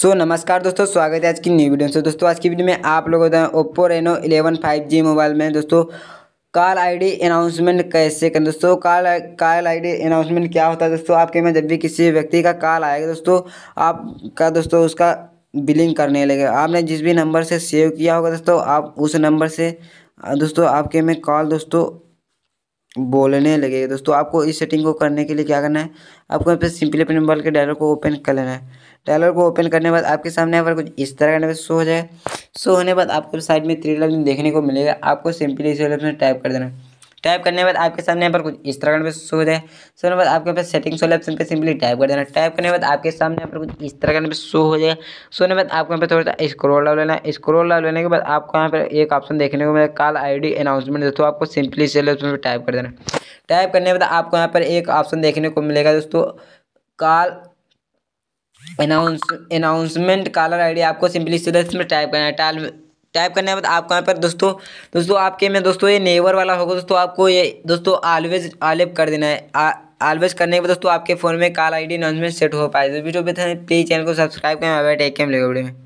सो so, नमस्कार दोस्तों स्वागत है आज की न्यू वीडियो से दोस्तों आज की वीडियो में आप लोगों बताएं ओप्पो रेनो 11 जी मोबाइल में दोस्तों कॉल आईडी अनाउंसमेंट कैसे करें दोस्तों कॉल कॉल आईडी अनाउंसमेंट क्या होता है दोस्तों आपके में जब भी किसी व्यक्ति का कॉल आएगा दोस्तों आपका दोस्तों उसका बिलिंग करने लगेगा आपने जिस भी नंबर से सेव किया होगा दोस्तों आप उस नंबर से दोस्तों आपके में कॉल दोस्तों बोलने लगेगा दोस्तों आपको इस सेटिंग को करने के लिए क्या करना है आपको यहाँ पे सिंपली अपने मोबाइल के डायलर को ओपन कर लेना है डायलर को ओपन करने के बाद आपके सामने अगर कुछ इस तरह का शो हो जाए शो होने के बाद आपको साइड में थ्री लाइन देखने को मिलेगा आपको सिंपली इसे टाइप कर देना है टाइप करने के बाद आपके सामने यहाँ पर कुछ इस तरह का शो हो जाए के बाद आपके पास सेटिंग्स वाले ऑप्शन पे सिंपली टाइप कर देना टाइप करने के बाद आपके सामने यहाँ पर कुछ इस तरह का शो हो जाए सोने बाद आपको यहाँ पर थोड़ा सा स्क्रोल डाल लेना स्क्रोल डाल लेने के बाद आपको यहाँ पर एक ऑप्शन देखने को मिला कॉल डी अनाउंसमेंट दोस्तों आपको सिंपली सेल ऑप्शन पर टाइप कर देना टाइप करने के बाद आपको यहाँ पर एक ऑप्शन देखने को मिलेगा दोस्तों call announce announcement caller ID आपको सिंपली सिलेक्स में टाइप करना है टाल टाइप करने के बाद आपको यहाँ पर दोस्तों दोस्तों आपके में दोस्तों ये नेवर वाला होगा दोस्तों आपको ये दोस्तों ऑलवेज ऑलिव कर देना है ऑलवेज करने के बाद दोस्तों आपके फोन में कॉल आई डी नॉन्समेंट सेट हो पाएगी तो वीडियो बेहतर प्लीज चैनल को सब्सक्राइब करें टेक वीडियो में